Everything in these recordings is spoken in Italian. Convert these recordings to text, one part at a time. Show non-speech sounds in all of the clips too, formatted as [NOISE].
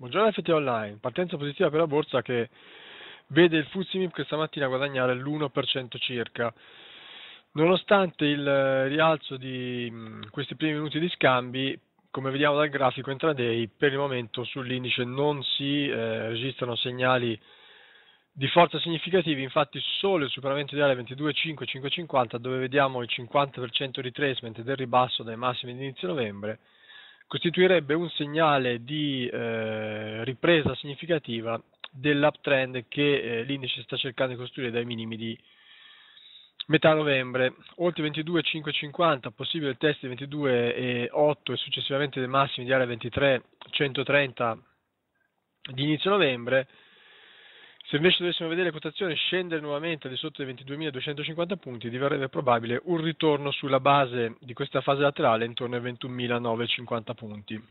Buongiorno FT Online, partenza positiva per la borsa che vede il FTSE questa mattina guadagnare l'1% circa. Nonostante il eh, rialzo di mm, questi primi minuti di scambi, come vediamo dal grafico intraday, per il momento sull'indice non si eh, registrano segnali di forza significativi, infatti solo il superamento ideale 22.5-5.50 dove vediamo il 50% retracement del ribasso dai massimi di inizio novembre costituirebbe un segnale di eh, ripresa significativa dell'uptrend che eh, l'indice sta cercando di costruire dai minimi di metà novembre, oltre 22,550, possibile test di 22,8 e successivamente dei massimi di area 23,130 di inizio novembre, se invece dovessimo vedere le quotazioni scendere nuovamente al di sotto dei 22.250 punti, diverrebbe probabile un ritorno sulla base di questa fase laterale intorno ai 21.950 punti.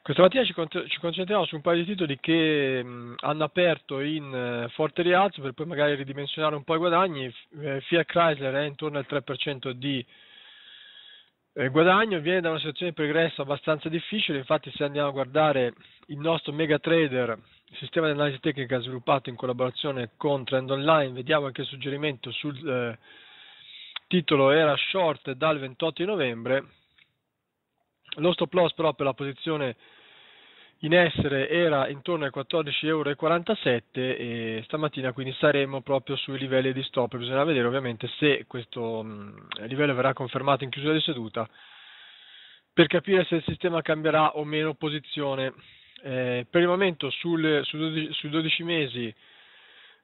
Questa mattina ci concentriamo su un paio di titoli che mm, hanno aperto in eh, forte rialzo per poi magari ridimensionare un po' i guadagni. Eh, Fiat Chrysler è intorno al 3% di eh, guadagno viene da una situazione di progresso abbastanza difficile, infatti se andiamo a guardare il nostro mega trader il sistema di analisi tecnica sviluppato in collaborazione con Trend Online, vediamo anche il suggerimento sul eh, titolo era short dal 28 di novembre, lo stop loss però per la posizione in essere era intorno ai 14,47 euro e stamattina quindi saremo proprio sui livelli di stop, bisogna vedere ovviamente se questo livello verrà confermato in chiusura di seduta per capire se il sistema cambierà o meno posizione. Eh, per il momento sul, su, 12, su 12 mesi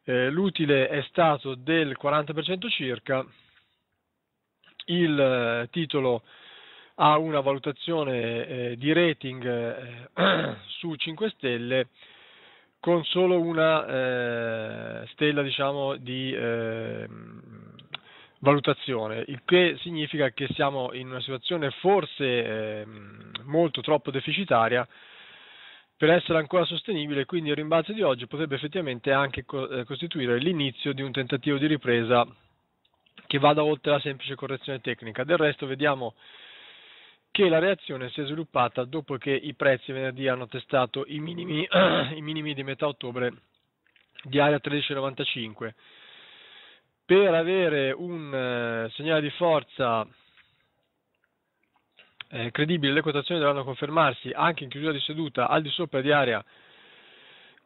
eh, l'utile è stato del 40% circa, il eh, titolo ha una valutazione eh, di rating eh, [CLEARS THROAT] su 5 stelle con solo una eh, stella diciamo, di ehm, valutazione, il che significa che siamo in una situazione forse ehm, molto troppo deficitaria per essere ancora sostenibile, quindi il rimbalzo di oggi potrebbe effettivamente anche eh, costituire l'inizio di un tentativo di ripresa che vada oltre la semplice correzione tecnica. Del resto vediamo che la reazione si è sviluppata dopo che i prezzi venerdì hanno testato i minimi, [CLEARS THROAT] i minimi di metà ottobre di area 13,95. Per avere un eh, segnale di forza eh, credibili le quotazioni dovranno confermarsi anche in chiusura di seduta al di sopra di area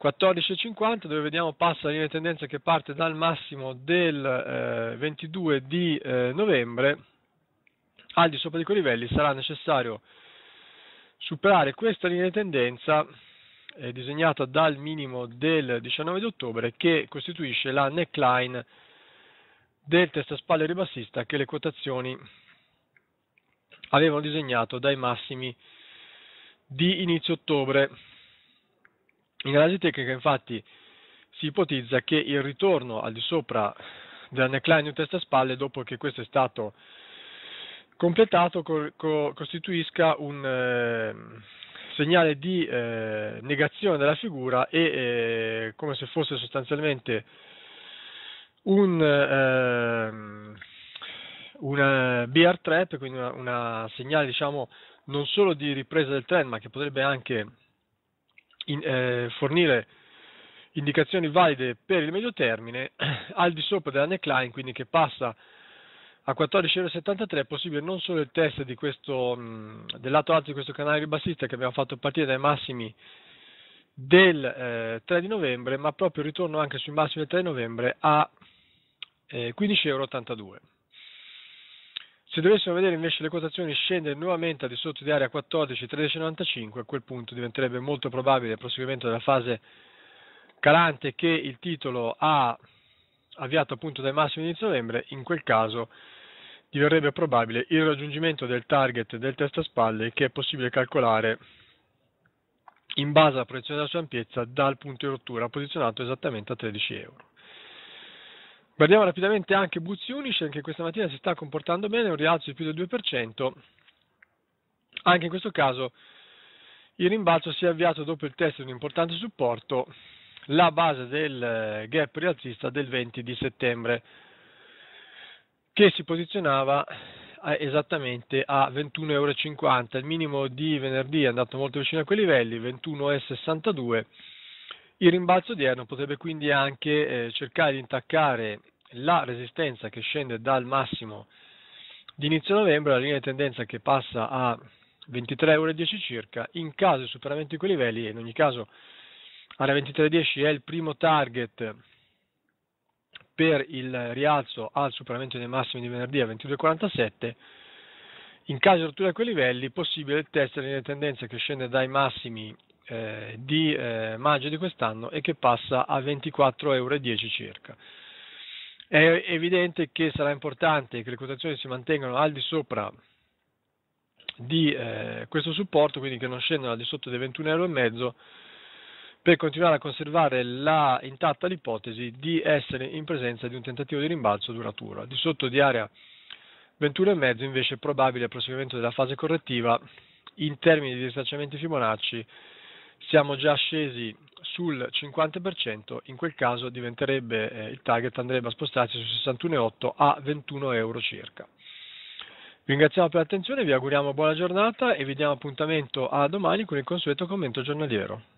14,50 dove vediamo passa la linea di tendenza che parte dal massimo del eh, 22 di eh, novembre al di sopra di quei livelli sarà necessario superare questa linea di tendenza eh, disegnata dal minimo del 19 di ottobre che costituisce la neckline del testa spalle ribassista che le quotazioni avevano disegnato dai massimi di inizio ottobre. In analisi tecnica infatti si ipotizza che il ritorno al di sopra della neckline in testa spalle dopo che questo è stato completato co- co- costituisca un eh, segnale di eh, negazione della figura e eh, come se fosse sostanzialmente un ehm, una BR trap, quindi una, una segnale diciamo non solo di ripresa del trend, ma che potrebbe anche in, eh, fornire indicazioni valide per il medio termine, [CLEARS THROAT] al di sopra della neckline, quindi che passa a 14,73 è possibile non solo il test questo, mm, del lato alto di questo canale ribassista che abbiamo fatto partire dai massimi del eh, 3 di novembre, ma proprio il ritorno anche sui massimi del 3 di novembre a eh, 15,82 euro. Se dovessimo vedere invece le quotazioni scendere nuovamente al di sotto di area 14-13,95, a quel punto diventerebbe molto probabile il proseguimento della fase calante che il titolo ha avviato appunto dai massimi inizio novembre, in quel caso diverrebbe probabile il raggiungimento del target del testa spalle che è possibile calcolare in base alla proiezione della sua ampiezza dal punto di rottura posizionato esattamente a 13 euro. Guardiamo rapidamente anche Boots Unish, che questa mattina si sta comportando bene, un rialzo di più del 2%. Anche in questo caso il rimbalzo si è avviato dopo il test di un importante supporto, la base del eh, gap rialzista del 20 di settembre, che si posizionava eh, esattamente a 21,50 euro. Il minimo di venerdì è andato molto vicino a quei livelli, 21,62 euro il rimbalzo odierno potrebbe quindi anche eh, cercare di intaccare la resistenza che scende dal massimo di inizio novembre, la linea di tendenza che passa a 23,10 euro circa, in caso di superamento di quei livelli, e in ogni caso area 23,10 è il primo target per il rialzo al superamento dei massimi di venerdì a 22,47, in caso di rottura di quei livelli, possibile il test della linea di tendenza che scende dai massimi eh, di eh, maggio di quest'anno e che passa a 24,10 euro circa. È evidente che sarà importante che le quotazioni si mantengano al di sopra di eh, questo supporto, quindi che non scendano al di sotto dei 21,5 euro per continuare a conservare la, intatta l'ipotesi di essere in presenza di un tentativo di rimbalzo duratura. Di sotto di area 21,5 invece è probabile il proseguimento della fase correttiva in termini di distanziamenti Fibonacci siamo già scesi sul 50%, in quel caso diventerebbe, eh, il target andrebbe a spostarsi su 61,8 a 21 euro circa. Vi ringraziamo per l'attenzione, vi auguriamo buona giornata e vi diamo appuntamento a domani con il consueto commento giornaliero.